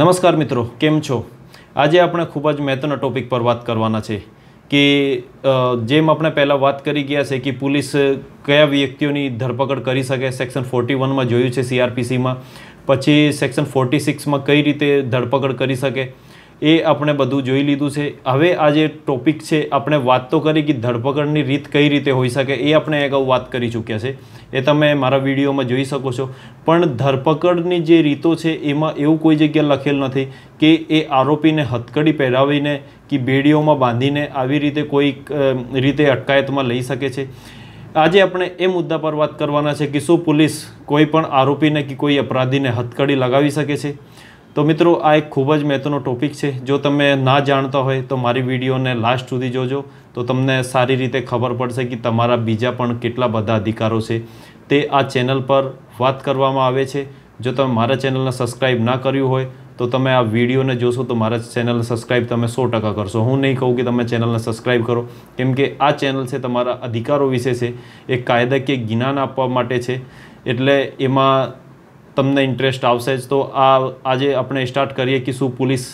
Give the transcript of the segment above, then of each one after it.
નમસ્કાર મિત્રો કેમ છો આજે આપણે ખૂબ જ મહત્ત્વના ટોપિક પર વાત કરવાના છે કે જેમ આપણે પહેલાં વાત કરી ગયા છે કે પોલીસ કયા વ્યક્તિઓની ધરપકડ કરી શકે સેક્શન ફોર્ટી વનમાં જોયું છે સીઆરપીસીમાં પછી સેક્શન ફોર્ટી સિક્સમાં કઈ રીતે ધરપકડ કરી શકે એ આપણે બધું જોઈ લીધું છે હવે આ જે ટોપિક છે આપણે વાત તો કરી કે ધરપકડની રીત કઈ રીતે હોઈ શકે એ આપણે અગાઉ વાત કરી ચૂક્યા છે એ તમે મારા વિડીયોમાં જોઈ શકો છો પણ ધરપકડની જે રીતો છે એમાં એવું કોઈ જગ્યા લખેલ નથી કે એ આરોપીને હથકડી પહેરાવીને કે બેડીઓમાં બાંધીને આવી રીતે કોઈક રીતે અટકાયતમાં લઈ શકે છે આજે આપણે એ મુદ્દા પર વાત કરવાના છે કે શું પોલીસ કોઈ પણ આરોપીને કે કોઈ અપરાધીને હથકડી લગાવી શકે છે તો મિત્રો આ એક ખૂબ જ મહત્ત્વનો ટોપિક છે જો તમે ના જાણતા હોય તો મારી વિડીયોને લાસ્ટ સુધી જોજો તો તમને સારી રીતે ખબર પડશે કે તમારા બીજા પણ કેટલા બધા અધિકારો છે તે આ ચેનલ પર વાત કરવામાં આવે છે જો તમે મારા ચેનલને સબસ્ક્રાઈબ ના કર્યું હોય તો તમે આ વિડીયોને જોશો તો મારા ચેનલને સબસ્ક્રાઈબ તમે સો ટકા કરશો હું નહીં કહું કે તમે ચેનલને સબસ્ક્રાઈબ કરો કેમ કે આ ચેનલ છે તમારા અધિકારો વિશે છે એ કાયદાકીય જ્ઞાન આપવા માટે છે એટલે એમાં તમને ઇન્ટરેસ્ટ આવશે જ તો આ આજે આપણે સ્ટાર્ટ કરીએ કે શું પોલીસ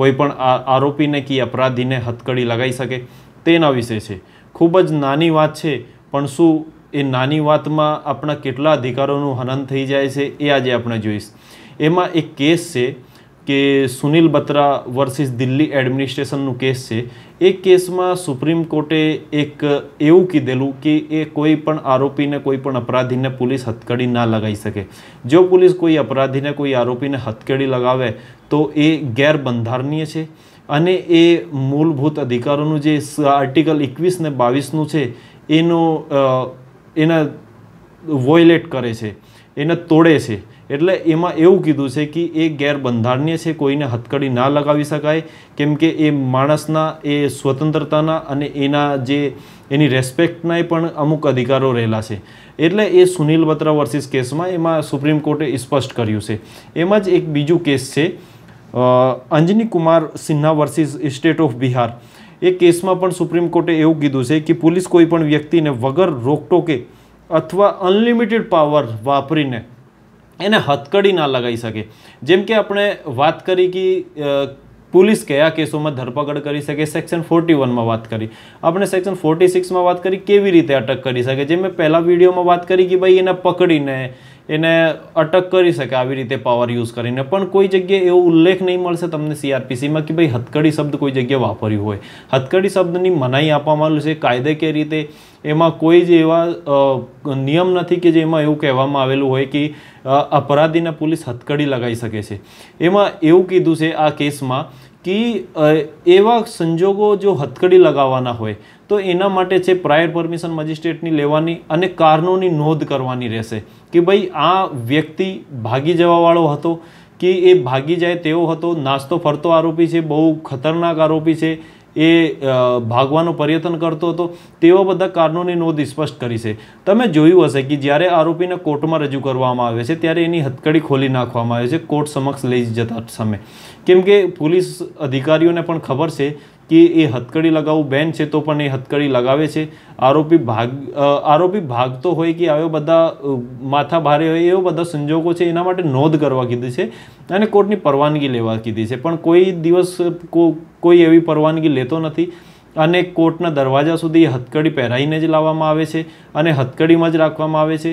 કોઈપણ આરોપીને કે અપરાધીને હથકડી લગાવી શકે તેના વિશે છે ખૂબ જ નાની વાત છે પણ શું એ નાની વાતમાં આપણા કેટલા અધિકારોનું હનન થઈ જાય છે એ આજે આપણે જોઈશ એમાં એક કેસ છે કે સુનિલ બત્રા વર્સિસ દિલ્હી એડમિનિસ્ટ્રેશનનું કેસ છે એ કેસમાં સુપ્રીમ કોર્ટે એક એવું કીધેલું કે એ કોઈ પણ આરોપીને કોઈ પણ અપરાધીને પોલીસ હથકડી ના લગાવી શકે જો પોલીસ કોઈ અપરાધીને કોઈ આરોપીને હથકડી લગાવે તો એ ગેરબંધારણીય છે અને એ મૂળભૂત અધિકારોનું જે આર્ટિકલ એકવીસ ને બાવીસનું છે એનો એના વોયલેટ કરે છે એને તોડે છે એટલે એમાં એવું કીધું છે કે એ ગેરબંધારણીય છે કોઈને હથકડી ના લગાવી શકાય કેમ કે એ માણસના એ સ્વતંત્રતાના અને એના જે એની રેસ્પેક્ટનાય પણ અમુક અધિકારો રહેલા છે એટલે એ સુનિલ બત્રા વર્સિસ કેસમાં એમાં સુપ્રીમ કોર્ટે સ્પષ્ટ કર્યું છે એમાં જ એક બીજું કેસ છે Anjani Kumar Sinha versus state of Bihar એ કેસમાં પણ સુપ્રીમ કોર્ટે એવું કીધું છે કે પોલીસ કોઈ પણ વ્યક્તિને વગર રોકટોકે અથવા અનલિમિટેડ પાવર વાપરીને એને હથકડી ના લગાવી શકે જેમ કે આપણે વાત કરી કે પોલીસ કયા કેસોમાં ધરપકડ કરી શકે સેક્શન ફોર્ટી વનમાં વાત કરી આપણે સેક્શન ફોર્ટી સિક્સમાં વાત કરી કેવી રીતે અટક કરી શકે જે મેં પહેલાં વિડીયોમાં વાત કરી કે ભાઈ એને પકડીને એને અટક કરી શકે આવી રીતે પાવર યુઝ કરીને પણ કોઈ જગ્યાએ એવો ઉલ્લેખ નહીં મળશે તમને સીઆરપીસીમાં કે ભાઈ હથકડી શબ્દ કોઈ જગ્યાએ વાપર્યું હોય હથકડી શબ્દની મનાઈ આપવામાં આવેલું છે કાયદે કે રીતે એમાં કોઈ જ એવા નિયમ નથી કે જેમાં એવું કહેવામાં આવેલું હોય કે અપરાધીને પોલીસ હથકડી લગાવી શકે છે એમાં એવું કીધું છે આ કેસમાં કે એવા સંજોગો જો હથકડી લગાવવાના હોય તો એના માટે છે પ્રાયર પરમિશન મજિસ્ટ્રેટની લેવાની અને કારણોની નોંધ કરવાની રહેશે કે ભાઈ આ વ્યક્તિ ભાગી જવાવાળો હતો કે એ ભાગી જાય તેવો હતો નાસ્તો ફરતો આરોપી છે બહુ ખતરનાક આરોપી છે એ ભાગવાનું પ્રયત્ન કરતો હતો તેવા બધા કારણોની નોંધ સ્પષ્ટ કરી છે તમે જોયું હશે કે જ્યારે આરોપીને કોર્ટમાં રજૂ કરવામાં આવે છે ત્યારે એની હથકડી ખોલી નાખવામાં આવે છે કોર્ટ સમક્ષ લઈ જતા સમય કેમ કે પોલીસ અધિકારીઓને પણ ખબર છે કે એ હથકડી લગાવવું બેન છે તો પણ એ હથકડી લગાવે છે આરોપી ભાગ આરોપી ભાગતો હોય કે આવ્યો બધા માથા ભારે હોય એવા બધા સંજોગો છે એના માટે નોંધ કરવા કીધી છે અને કોર્ટની પરવાનગી લેવા કીધી છે પણ કોઈ દિવસ કોઈ એવી પરવાનગી લેતો નથી અને કોર્ટના દરવાજા સુધી હથકડી પહેરાઈને જ લાવવામાં આવે છે અને હથકડીમાં જ રાખવામાં આવે છે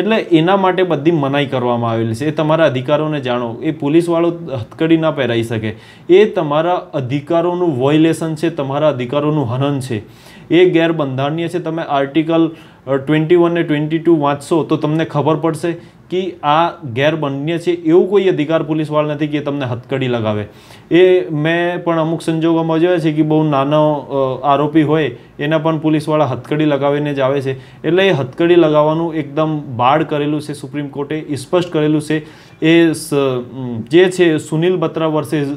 એટલે એના માટે બધી મનાઈ કરવામાં આવેલી છે એ તમારા અધિકારોને જાણો એ પોલીસવાળો હથકડી ના પહેરાઈ શકે એ તમારા અધિકારોનું વોયલેશન છે તમારા અધિકારોનું હનન છે એ ગેરબંધારણીય છે તમે આર્ટિકલ ટ્વેન્ટી વન ને ટ્વેન્ટી ટુ વાંચશો તો તમને ખબર પડશે કે આ ગેરબન્ય છે એવું કોઈ અધિકાર પોલીસવાળા નથી કે તમને હથકડી લગાવે એ મેં પણ અમુક સંજોગોમાં જોયા છે કે બહુ નાનો આરોપી હોય એના પણ પોલીસવાળા હથકડી લગાવીને જ આવે છે એટલે એ હથકડી લગાવવાનું એકદમ બાળ કરેલું છે સુપ્રીમ કોર્ટે સ્પષ્ટ કરેલું છે એ જે છે સુનિલ બત્રા વર્સેસ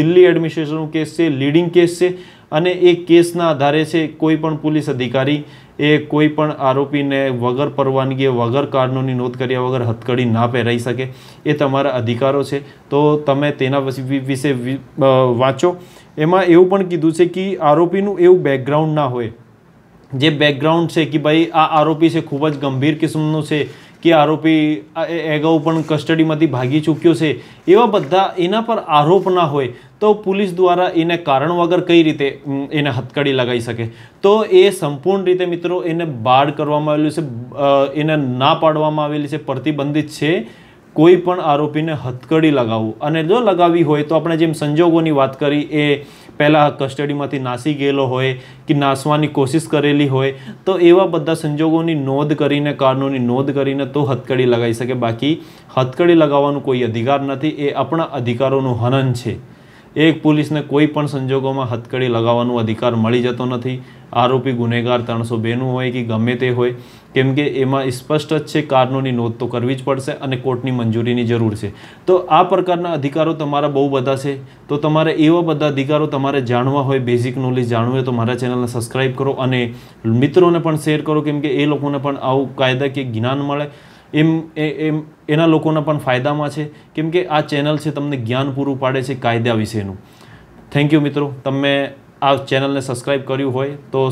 દિલ્હી એડમિનિસ્ટ્રેશનનો કેસ છે લીડિંગ કેસ છે અને એ કેસના આધારે છે કોઈ પણ પોલીસ અધિકારી એ કોઈ પણ આરોપીને વગર પરવાનગી વગર કાનૂની નોંધ કર્યા વગર હથકડી ના પહેરાઈ શકે એ તમારા અધિકારો છે તો તમે તેના વિશે વાંચો એમાં એવું પણ કીધું છે કે આરોપીનું એવું બેકગ્રાઉન્ડ ના હોય જે બેકગ્રાઉન્ડ છે કે ભાઈ આ આરોપી છે ખૂબ જ ગંભીર કિસ્મનો છે કે આરોપી અગાઉ પણ કસ્ટડીમાંથી ભાગી ચૂક્યો છે એવા બધા એના પર આરોપ ના હોય તો પોલીસ દ્વારા એને કારણ વગર કઈ રીતે એને હથકડી લગાવી શકે તો એ સંપૂર્ણ રીતે મિત્રો એને બાળ કરવામાં આવેલું છે એને ના પાડવામાં આવેલી છે પ્રતિબંધિત છે કોઈ પણ આરોપીને હથકડી લગાવવું અને જો લગાવવી હોય તો આપણે જેમ સંજોગોની વાત કરી એ પહેલાં કસ્ટડીમાંથી નાસી ગયેલો હોય કે નાસવાની કોશિશ કરેલી હોય તો એવા બધા સંજોગોની નોંધ કરીને કાનૂની નોંધ કરીને તો હથકડી લગાવી શકે બાકી હથકડી લગાવવાનું કોઈ અધિકાર નથી એ આપણા અધિકારોનું હનન છે એક પોલીસને કોઈ પણ સંજોગોમાં હથકડી લગાવવાનો અધિકાર મળી જતો નથી આરોપી ગુનેગાર ત્રણસો બેનું હોય કે ગમે તે હોય કેમ કે એમાં સ્પષ્ટ જ છે કાનૂની નોંધ તો કરવી જ પડશે અને કોર્ટની મંજૂરીની જરૂર છે તો આ પ્રકારના અધિકારો તમારા બહુ બધા છે તો તમારે એવા બધા અધિકારો તમારે જાણવા હોય બેઝિક નોલેજ જાણવું હોય તો મારા ચેનલને સબસ્ક્રાઈબ કરો અને મિત્રોને પણ શેર કરો કેમ કે એ લોકોને પણ આવું કાયદા કે જ્ઞાન મળે એમ એ એમ એના લોકોના પણ ફાયદામાં છે કેમ કે આ ચેનલ છે તમને જ્ઞાન પૂરું પાડે છે કાયદા વિશેનું થેન્ક યુ મિત્રો તમે આ ચેનલને સબસ્ક્રાઈબ કર્યું હોય તો